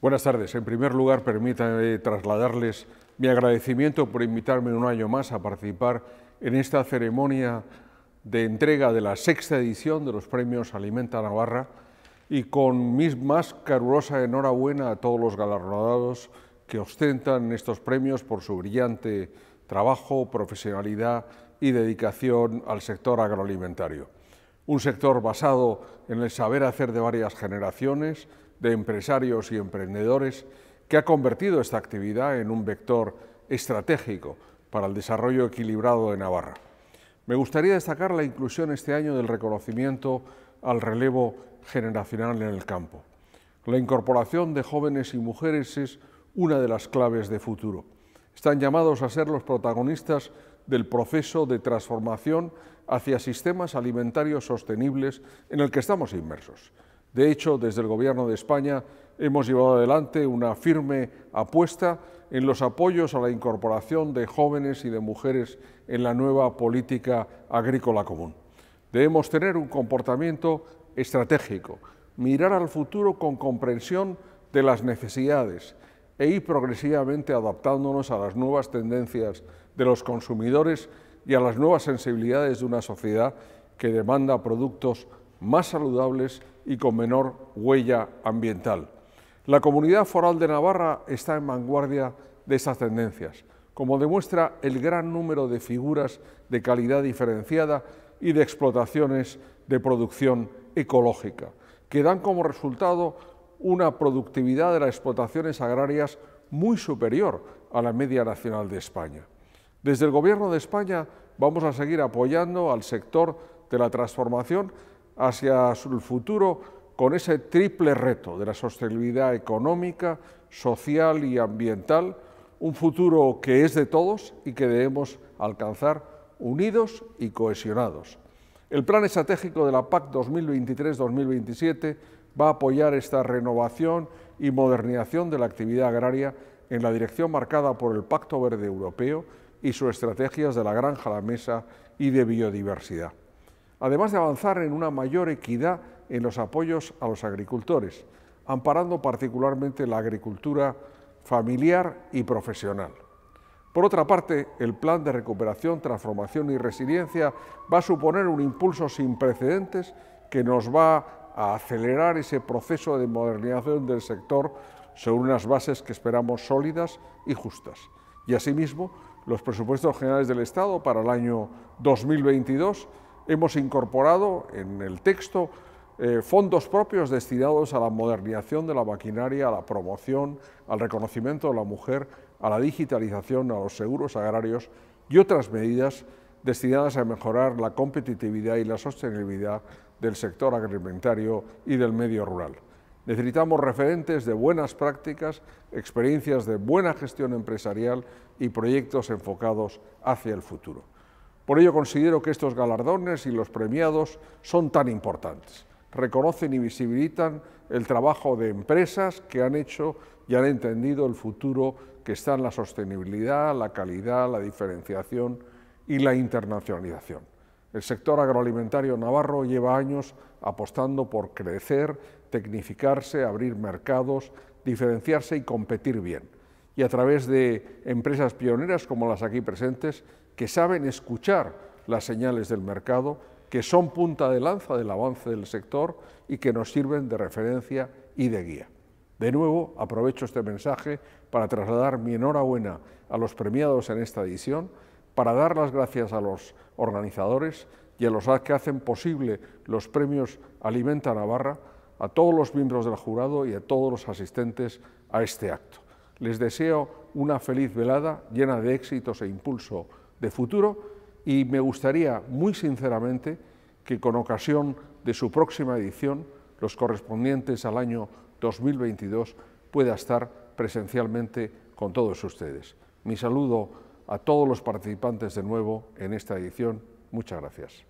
Buenas tardes. En primer lugar, permítanme trasladarles mi agradecimiento por invitarme un año más a participar en esta ceremonia de entrega de la sexta edición de los premios Alimenta Navarra y con mi más calurosa enhorabuena a todos los galardonados que ostentan estos premios por su brillante trabajo, profesionalidad y dedicación al sector agroalimentario. Un sector basado en el saber hacer de varias generaciones, de empresarios y emprendedores que ha convertido esta actividad en un vector estratégico para el desarrollo equilibrado de Navarra. Me gustaría destacar la inclusión este año del reconocimiento al relevo generacional en el campo. La incorporación de jóvenes y mujeres es una de las claves de futuro. Están llamados a ser los protagonistas del proceso de transformación hacia sistemas alimentarios sostenibles en el que estamos inmersos. De hecho, desde el Gobierno de España hemos llevado adelante una firme apuesta en los apoyos a la incorporación de jóvenes y de mujeres en la nueva política agrícola común. Debemos tener un comportamiento estratégico, mirar al futuro con comprensión de las necesidades e ir progresivamente adaptándonos a las nuevas tendencias de los consumidores y a las nuevas sensibilidades de una sociedad que demanda productos más saludables y con menor huella ambiental. La comunidad foral de Navarra está en vanguardia de estas tendencias, como demuestra el gran número de figuras de calidad diferenciada y de explotaciones de producción ecológica, que dan como resultado una productividad de las explotaciones agrarias muy superior a la media nacional de España. Desde el Gobierno de España vamos a seguir apoyando al sector de la transformación hacia el futuro con ese triple reto de la sostenibilidad económica, social y ambiental, un futuro que es de todos y que debemos alcanzar unidos y cohesionados. El Plan Estratégico de la PAC 2023-2027 va a apoyar esta renovación y modernización de la actividad agraria en la dirección marcada por el Pacto Verde Europeo y sus estrategias de la granja a la mesa y de biodiversidad además de avanzar en una mayor equidad en los apoyos a los agricultores, amparando particularmente la agricultura familiar y profesional. Por otra parte, el Plan de Recuperación, Transformación y Resiliencia va a suponer un impulso sin precedentes que nos va a acelerar ese proceso de modernización del sector sobre unas bases que esperamos sólidas y justas. Y asimismo, los presupuestos generales del Estado para el año 2022 hemos incorporado en el texto eh, fondos propios destinados a la modernización de la maquinaria, a la promoción, al reconocimiento de la mujer, a la digitalización, a los seguros agrarios y otras medidas destinadas a mejorar la competitividad y la sostenibilidad del sector agroalimentario y del medio rural. Necesitamos referentes de buenas prácticas, experiencias de buena gestión empresarial y proyectos enfocados hacia el futuro. Por ello considero que estos galardones y los premiados son tan importantes. Reconocen y visibilitan el trabajo de empresas que han hecho y han entendido el futuro que está en la sostenibilidad, la calidad, la diferenciación y la internacionalización. El sector agroalimentario navarro lleva años apostando por crecer, tecnificarse, abrir mercados, diferenciarse y competir bien y a través de empresas pioneras como las aquí presentes, que saben escuchar las señales del mercado, que son punta de lanza del avance del sector y que nos sirven de referencia y de guía. De nuevo, aprovecho este mensaje para trasladar mi enhorabuena a los premiados en esta edición, para dar las gracias a los organizadores y a los que hacen posible los premios Alimenta Navarra, a todos los miembros del jurado y a todos los asistentes a este acto. Les deseo una feliz velada llena de éxitos e impulso de futuro y me gustaría muy sinceramente que con ocasión de su próxima edición, los correspondientes al año 2022, pueda estar presencialmente con todos ustedes. Mi saludo a todos los participantes de nuevo en esta edición. Muchas gracias.